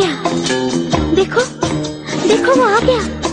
गया देखो देखो वो आ गया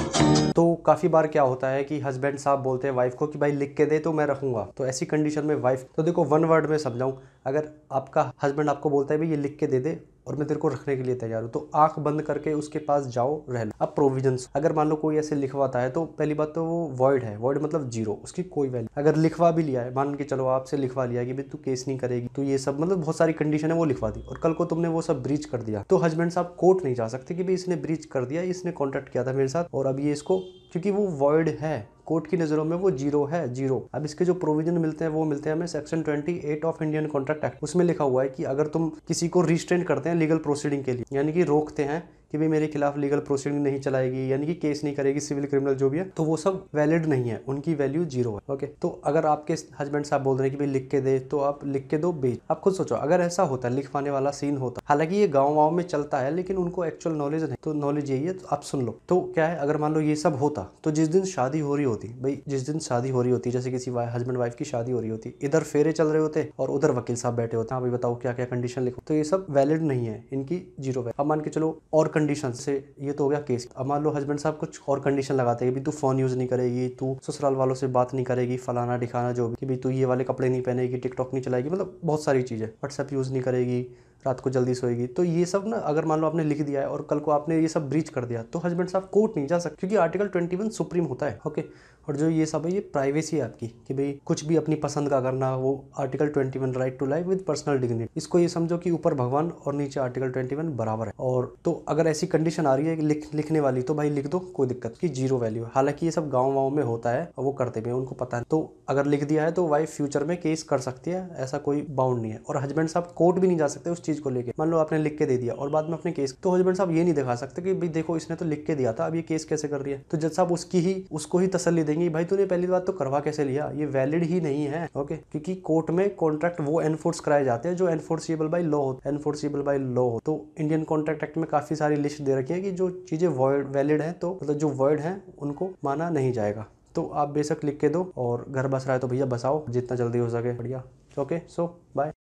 तो काफ़ी बार क्या होता है कि हस्बैंड साहब बोलते हैं वाइफ को कि भाई लिख के दे तो मैं रखूंगा तो ऐसी कंडीशन में वाइफ तो देखो वन वर्ड में समझाऊं अगर आपका हस्बैंड आपको बोलता है भाई ये लिख के दे दे और मैं तेरे को रखने के लिए तैयार हूँ तो आंख बंद करके उसके पास जाओ रह लो अब प्रोविजंस अगर मान लो कोई ऐसे लिखवाता है तो पहली बात तो वो वॉइड है वॉइड मतलब जीरो उसकी कोई वैल्यू अगर लिखवा भी लिया है मान के चलो आपसे लिखवा लिया कि भाई तू केस नहीं करेगी तो ये सब मतलब बहुत सारी कंडीशन है वो लिखवा दी और कल को तुमने वो सब ब्रीच कर दिया तो हस्बैंड साहब कोर्ट नहीं जा सकते कि भाई इसने ब्रीच कर दिया इसने कॉन्टेक्ट किया था मेरे साथ और अब ये इसको क्योंकि वो वॉइड है कोर्ट की नज़रों में वो जीरो है जीरो अब इसके जो प्रोविजन मिलते हैं वो मिलते हैं हमें section twenty eight of Indian contract act उसमें लिखा हुआ है कि अगर तुम किसी को रिस्ट्रेंड करते हैं लीगल प्रोसीडिंग के लिए यानी कि रोकते हैं कि भाई मेरे खिलाफ लीगल प्रोसीडिंग नहीं चलाएगी यानी कि केस नहीं करेगी सिविल क्रिमिनल जो भी है तो वो सब वैलिड नहीं है उनकी वैल्यू जीरो है ओके तो अगर आपके हस्बैंड साहब बोल रहे हैं कि भाई लिख के दे तो आप लिख के दो बेच आप खुद सोचो अगर ऐसा होता लिखवाने वाला सीन होता हालांकि ये गाँव वाँव में चलता है लेकिन उनको एक्चुअल नॉलेज नहीं तो नॉलेज यही है तो आप सुन लो तो क्या है अगर मान लो ये सब होता तो जिस दिन शादी हो रही होती भाई जिस दिन शादी हो रही होती जैसे किसी हस्बैंड वाइफ की शादी हो रही होती इधर फेरे चल रहे होते और उधर वकील साहब बैठे होते हैं अभी हाँ, बताओ क्या क्या कंडीशन लिखो तो ये सब वैलिड नहीं है इनकी जीरो वैल्यू अब मान के चलो और कंडीशन से ये तो हो गया केस अब मान लो हस्बैंड साहब कुछ और कंडीशन लगाते हैं कि तू फ़ोन यूज़ नहीं करेगी तू ससुराल वालों से बात नहीं करेगी फलाना दिखाना जो भी कि तू ये वाले कपड़े नहीं पहनेगी टिकटॉक नहीं चलाएगी मतलब बहुत सारी चीज़ें व्हाट्सएप यूज़ नहीं करेगी रात को जल्दी सोएगी तो ये सब ना अगर मान लो आपने लिख दिया है और कल को आपने ये सब ब्रीच कर दिया तो हस्बैंड साहब कोर्ट नहीं जा सकते क्योंकि आर्टिकल ट्वेंटी वन सुप्रीम होता है ओके और जो ये सब है ये प्राइवेसी है आपकी कि भाई कुछ भी अपनी पसंद का करना वो article 21 right to life with personal dignity इसको ये समझो कि ऊपर भगवान और नीचे आर्टिकल 21 बराबर है और तो अगर ऐसी कंडीशन आ रही है लिख, लिखने वाली तो भाई लिख दो कोई दिक्कत की जीरो वैल्यू है हालांकि ये सब गाँव वाँव में होता है और वो करते भी है उनको पता है तो अगर लिख दिया है तो वाइफ फ्यूचर में केस कर सकती है ऐसा कोई बाउंड नहीं है और हस्बैंड साहब कोर्ट भी नहीं जा सकते उस चीज़ को लेकर मान लो आपने लिख के दे दिया और बाद में अपने केस तो हस्बैंड साहब ये नहीं दिखा सकते कि भाई देखो इसने तो लिख के दिया था अब ये केस कैसे कर रही है तो जज साहब उसकी ही उसको ही तसली देंगे कहेंगे भाई तूने पहली बात तो करवा कैसे लिया ये वैलिड ही नहीं है ओके क्योंकि कोर्ट में कॉन्ट्रैक्ट वो एनफोर्स कराए जाते हैं जो एनफोर्सिबल बाई लॉ हो है एनफोर्सिबल बाई लॉ हो तो इंडियन कॉन्ट्रैक्ट एक्ट में काफ़ी सारी लिस्ट दे रखी है कि जो चीज़ें वैलिड है तो मतलब जो वर्ड है उनको माना नहीं जाएगा तो आप बेशक लिख के दो और घर बस रहा है तो भैया बसाओ जितना जल्दी हो सके बढ़िया ओके सो बाय